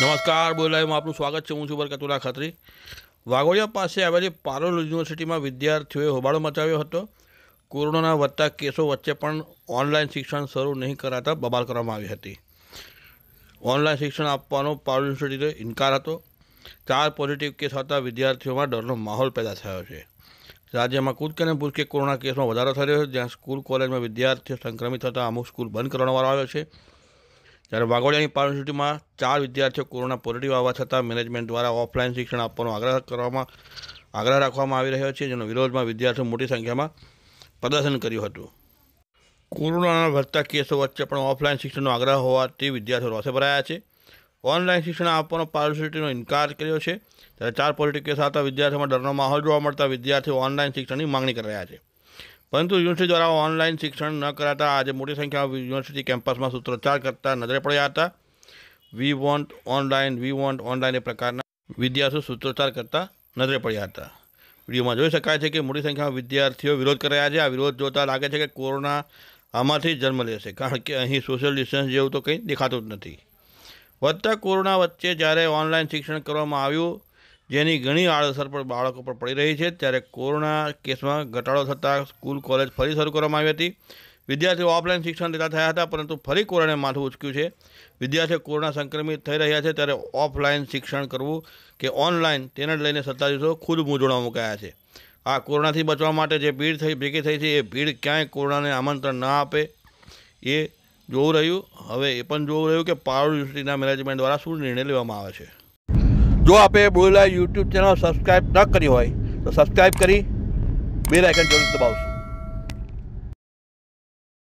નમસ્કાર બોલાયમાં આપનું સ્વાગત છે હું છું બરકતુલા ખત્રી વાઘોડિયા પાસે આવેલી પારોલ યુનિવર્સિટીમાં વિદ્યાર્થીઓએ હોબાળો મચાવ્યો હતો કોરોનાના વધતા કેસો વચ્ચે પણ ઓનલાઈન શિક્ષણ શરૂ નહીં કરાતા બબાલ કરવામાં આવી હતી ઓનલાઈન શિક્ષણ આપવાનો પારોલ યુનિવર્સિટીનો ઇનકાર હતો ચાર પોઝિટિવ કેસ હતા વિદ્યાર્થીઓમાં ડરનો માહોલ પેદા થયો છે રાજ્યમાં કૂદકે અને ભૂસકે કોરોના કેસમાં વધારો થઈ રહ્યો છે જ્યાં સ્કૂલ કોલેજમાં વિદ્યાર્થીઓ સંક્રમિત થતાં અમુક સ્કૂલ બંધ કરવામાં આવ્યો છે જ્યારે વાઘોડિયાની યુનિવર્સિટીમાં ચાર વિદ્યાર્થીઓ કોરોના પોઝિટિવ આવવા છતાં મેનેજમેન્ટ દ્વારા ઓફલાઈન શિક્ષણ આપવાનો આગ્રહ કરવામાં આગ્રહ રાખવામાં આવી રહ્યો છે જેનો વિરોધમાં વિદ્યાર્થીઓ મોટી સંખ્યામાં પ્રદર્શન કર્યું હતું કોરોનાના વધતા કેસો વચ્ચે પણ ઓફલાઈન શિક્ષણનો આગ્રહ હોવાથી વિદ્યાર્થીઓ રોષે ભરાયા છે ઓનલાઈન શિક્ષણ આપવાનો પારિસ્થિતિનો ઇનકાર કર્યો છે ત્યારે ચાર પોઝિટિવ કેસ આવતા વિદ્યાર્થીઓમાં ડરનો માહોલ જોવા મળતા વિદ્યાર્થીઓ ઓનલાઈન શિક્ષણની માંગણી કરી રહ્યા છે પરંતુ યુનિવર્સિટી દ્વારા ઓનલાઈન શિક્ષણ ન કરાતા આજે મોટી સંખ્યામાં યુનિવર્સિટી કેમ્પસમાં સૂત્રોચ્ચાર કરતા નજરે પડ્યા હતા we want online we want online એ પ્રકારના વિદ્યાર્થીઓ સૂત્રોચ્ચાર કરતા નજરે પડ્યા હતા વિડીયોમાં જોઈ શકાય છે કે મોટી સંખ્યામાં વિદ્યાર્થીઓ વિરોધ કરી રહ્યા છે આ વિરોધ જોતા લાગે છે કે કોરોના આમાંથી જન્મ લેશે કારણ કે અહીં સોશિયલ ડિસ્ટન્સ જેવું તો કંઈ દેખાતું જ નથી વધતા કોરોના વચ્ચે જ્યારે ઓનલાઈન શિક્ષણ કરવામાં આવ્યું જેની ઘણી આડઅસર પણ બાળકો પર પડી રહી છે ત્યારે કોરોના કેસમાં ઘટાડો થતાં સ્કૂલ કોલેજ ફરી શરૂ કરવામાં આવી હતી વિદ્યાર્થીઓ ઓફલાઈન શિક્ષણ લેતા થયા હતા પરંતુ ફરી કોરોનાએ માથું ઉચક્યું છે વિદ્યાર્થીઓ કોરોના સંક્રમિત થઈ રહ્યા છે ત્યારે ઓફલાઈન શિક્ષણ કરવું કે ઓનલાઈન તેને લઈને સત્તા દિવસો ખુદ મૂંઝવણમાં મુકાયા છે આ કોરોનાથી બચવા માટે જે ભીડ થઈ ભેગી થઈ છે એ ભીડ ક્યાંય કોરોનાને આમંત્રણ ન આપે એ જોવું રહ્યું હવે એ પણ જોવું રહ્યું કે પાવર યુનિવર્સિટીના મેનેજમેન્ટ દ્વારા શું નિર્ણય લેવામાં આવે છે જો આપે બોલેલા યુટ્યુબ ચેનલ સબસ્ક્રાઈબ ન કરી હોય તો સબસ્ક્રાઈબ કરી બે લાઇકન જરૂર દબાવશું